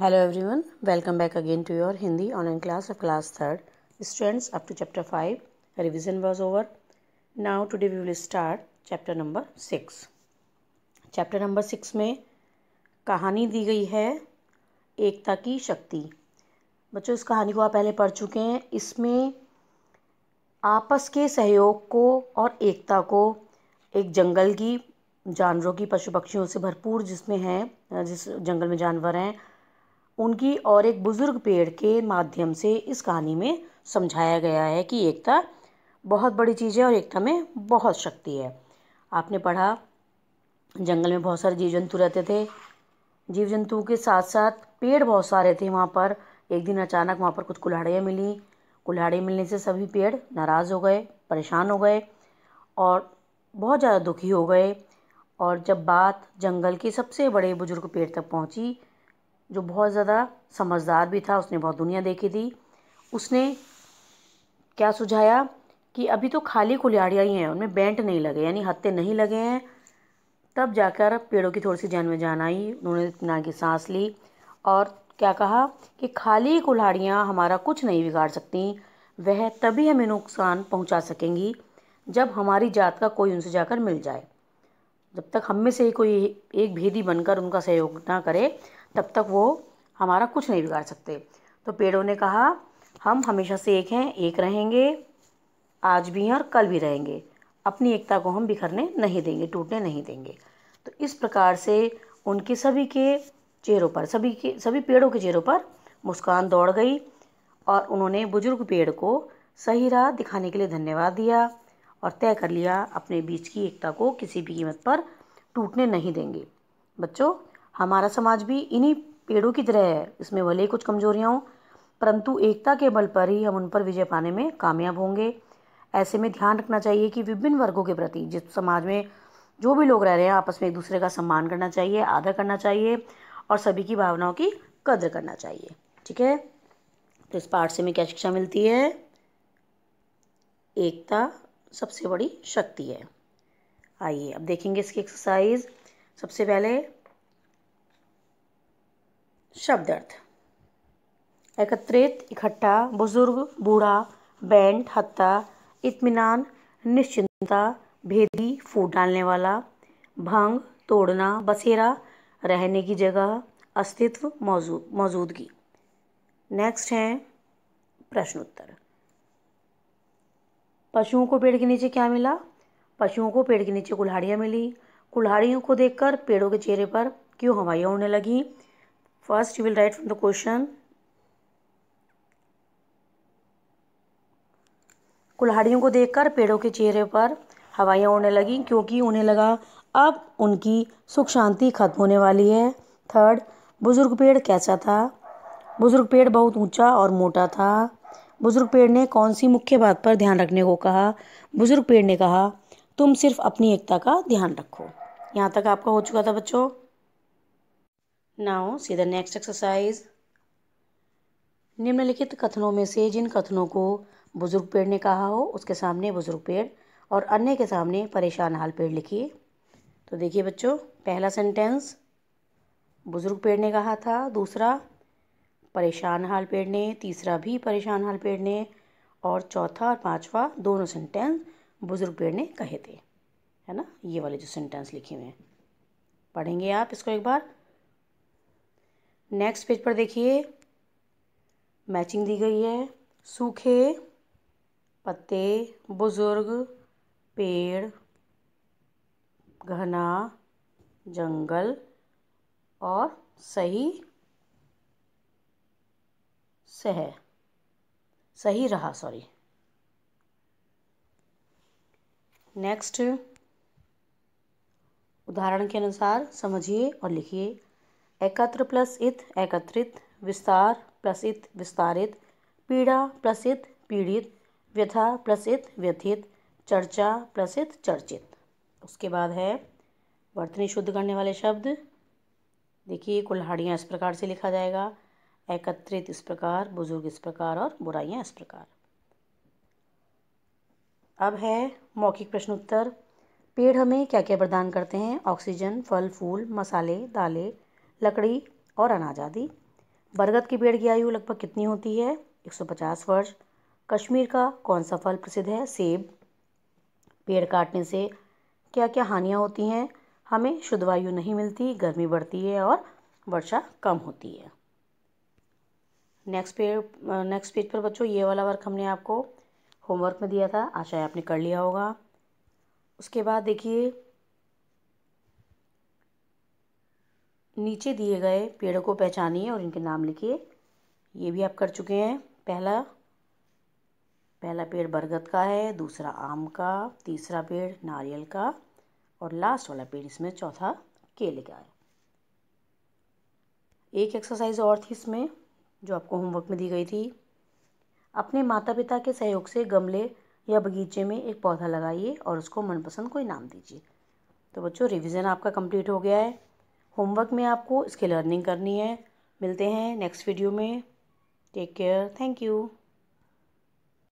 hello everyone welcome back again to your Hindi online class of class third students up to chapter five revision was over now today we will start chapter number six chapter number six में कहानी दी गई है एकता की शक्ति बच्चों इस कहानी को आप पहले पढ़ चुके हैं इसमें आपस के सहयोग को और एकता को एक जंगल की जानवरों की पशु पक्षियों से भरपूर जिसमें हैं जिस जंगल में जानवर हैं उनकी और एक बुज़ुर्ग पेड़ के माध्यम से इस कहानी में समझाया गया है कि एकता बहुत बड़ी चीज़ है और एकता में बहुत शक्ति है आपने पढ़ा जंगल में बहुत सारे जीव जंतु रहते थे जीव जंतु के साथ साथ पेड़ बहुत सारे थे वहाँ पर एक दिन अचानक वहाँ पर कुछ कुल्हाड़ियाँ मिली कुल्हाड़ी मिलने से सभी पेड़ नाराज़ हो गए परेशान हो गए और बहुत ज़्यादा दुखी हो गए और जब बात जंगल के सबसे बड़े बुजुर्ग पेड़ तक पहुँची जो बहुत ज़्यादा समझदार भी था उसने बहुत दुनिया देखी थी उसने क्या सुझाया कि अभी तो खाली कुलियाड़ियाँ ही हैं उनमें बैंट नहीं लगे यानी हत्ते नहीं लगे हैं तब जाकर पेड़ों की थोड़ी सी जान में जान आई उन्होंने इतना की सांस ली और क्या कहा कि खाली कुल्हाड़ियाँ हमारा कुछ नहीं बिगाड़ सकती वह तभी हमें नुकसान पहुँचा सकेंगी जब हमारी जात का कोई उनसे जाकर मिल जाए जब तक हम में से ही कोई एक भेदी बनकर उनका सहयोग ना करे तब तक वो हमारा कुछ नहीं बिगाड़ सकते तो पेड़ों ने कहा हम हमेशा से एक हैं एक रहेंगे आज भी हैं और कल भी रहेंगे अपनी एकता को हम बिखरने नहीं देंगे टूटने नहीं देंगे तो इस प्रकार से उनके सभी के चेहरों पर सभी के सभी पेड़ों के चेहरों पर मुस्कान दौड़ गई और उन्होंने बुजुर्ग पेड़ को सही राह दिखाने के लिए धन्यवाद दिया और तय कर लिया अपने बीच की एकता को किसी भी कीमत पर टूटने नहीं देंगे बच्चों हमारा समाज भी इन्हीं पेड़ों की तरह है इसमें भले ही कुछ कमजोरियाँ हों परंतु एकता के बल पर ही हम उन पर विजय पाने में कामयाब होंगे ऐसे में ध्यान रखना चाहिए कि विभिन्न वर्गों के प्रति जिस समाज में जो भी लोग रह रहे हैं आपस में एक दूसरे का सम्मान करना चाहिए आदर करना चाहिए और सभी की भावनाओं की कदर करना चाहिए ठीक है तो इस पाठ से हमें क्या शिक्षा मिलती है एकता सबसे बड़ी शक्ति है आइए अब देखेंगे इसकी एक्सरसाइज सबसे पहले शब्द अर्थ एकत्रित इकट्ठा बुजुर्ग बूढ़ा बैंड हत्ता इत्मीनान निश्चिंता भेदी फूट डालने वाला भंग तोड़ना बसेरा रहने की जगह अस्तित्व मौजूद मौजूदगी नेक्स्ट है प्रश्नोत्तर पशुओं को पेड़ के नीचे क्या मिला पशुओं को पेड़ के नीचे कुल्हाड़ियाँ मिली कुल्हाड़ियों को देखकर पेड़ों के चेहरे पर क्यों हवाइयाँ उड़ने लगी first you will write from the question कुल्हाड़ियों को देखकर पेड़ों के चेहरे पर हवाइयाँ उड़ने लगी क्योंकि उन्हें लगा अब उनकी सुख शांति खत्म होने वाली है थर्ड बुज़ुर्ग पेड़ कैसा था बुज़ुर्ग पेड़ बहुत ऊंचा और मोटा था बुज़ुर्ग पेड़ ने कौन सी मुख्य बात पर ध्यान रखने को कहा बुज़ुर्ग पेड़ ने कहा तुम सिर्फ अपनी एकता का ध्यान रखो यहाँ तक आपका हो चुका था बच्चों now see the next exercise निम्नलिखित कथनों में से जिन कथनों को बुजुर्ग पेड़ ने कहा हो उसके सामने बुजुर्ग पेड़ और अन्य के सामने परेशान हाल पेड़ लिखिए तो देखिए बच्चों पहला सेंटेंस बुजुर्ग पेड़ ने कहा था दूसरा परेशान हाल पेड़ ने तीसरा भी परेशान हाल पेड़ ने और चौथा और पांचवा दोनों सेंटेंस बुजुर्ग पेड़ ने कहे थे है ना ये वाले जो सेंटेंस लिखे हुए हैं पढ़ेंगे आप इसको एक बार नेक्स्ट पेज पर देखिए मैचिंग दी गई है सूखे पत्ते बुज़ुर्ग पेड़ घना जंगल और सही सह सही रहा सॉरी नेक्स्ट उदाहरण के अनुसार समझिए और लिखिए एकत्र प्लस इत एकत्रित विस्तार प्लस इत विस्तारित पीड़ा प्लस इत पीड़ित व्यथा प्लस इत व्यथित चर्चा प्लस इत चर्चित उसके बाद है वर्तनी शुद्ध करने वाले शब्द देखिए कुल्हाड़ियाँ इस प्रकार से लिखा जाएगा एकत्रित इस प्रकार बुजुर्ग इस प्रकार और बुराइयाँ इस प्रकार अब है मौखिक प्रश्न उत्तर पेड़ हमें क्या क्या प्रदान करते हैं ऑक्सीजन फल फूल मसाले दालें लकड़ी और अनाज आदि बरगद की पेड़ की आयु लगभग कितनी होती है 150 वर्ष कश्मीर का कौन सा फल प्रसिद्ध है सेब पेड़ काटने से क्या क्या हानियाँ होती हैं हमें शुद्ध वायु नहीं मिलती गर्मी बढ़ती है और वर्षा कम होती है नेक्स्ट पेज नेक्स्ट पेज पर बच्चों ये वाला वर्क हमने आपको होमवर्क में दिया था आशा है आपने कर लिया होगा उसके बाद देखिए नीचे दिए गए पेड़ों को पहचानिए और इनके नाम लिखिए ये भी आप कर चुके हैं पहला पहला पेड़ बरगद का है दूसरा आम का तीसरा पेड़ नारियल का और लास्ट वाला पेड़ इसमें चौथा केले का है एक एक्सरसाइज और थी इसमें जो आपको होमवर्क में दी गई थी अपने माता पिता के सहयोग से गमले या बगीचे में एक पौधा लगाइए और उसको मनपसंद कोई नाम दीजिए तो बच्चों रिवीजन आपका कंप्लीट हो गया है होमवर्क में आपको इसकी लर्निंग करनी है मिलते हैं नेक्स्ट वीडियो में टेक केयर थैंक यू